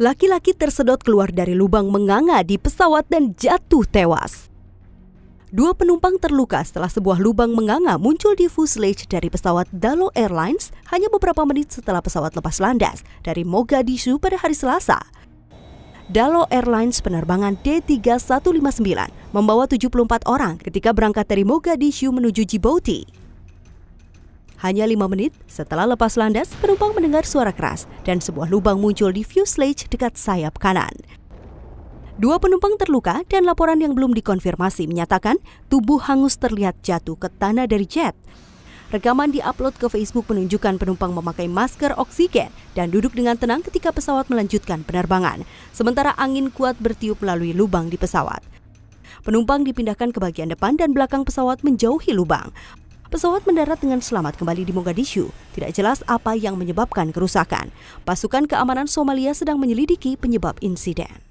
laki-laki tersedot keluar dari lubang menganga di pesawat dan jatuh tewas. Dua penumpang terluka setelah sebuah lubang menganga muncul di fuselage dari pesawat Dalo Airlines hanya beberapa menit setelah pesawat lepas landas dari Mogadishu pada hari Selasa. Dalo Airlines penerbangan D3159 membawa 74 orang ketika berangkat dari Mogadishu menuju Djibouti. Hanya lima menit setelah lepas landas, penumpang mendengar suara keras dan sebuah lubang muncul di fuselage dekat sayap kanan. Dua penumpang terluka dan laporan yang belum dikonfirmasi menyatakan tubuh hangus terlihat jatuh ke tanah dari jet. Rekaman diupload ke Facebook menunjukkan penumpang memakai masker oksigen dan duduk dengan tenang ketika pesawat melanjutkan penerbangan, sementara angin kuat bertiup melalui lubang di pesawat. Penumpang dipindahkan ke bagian depan dan belakang pesawat menjauhi lubang. Pesawat mendarat dengan selamat kembali di Mogadishu. Tidak jelas apa yang menyebabkan kerusakan. Pasukan keamanan Somalia sedang menyelidiki penyebab insiden.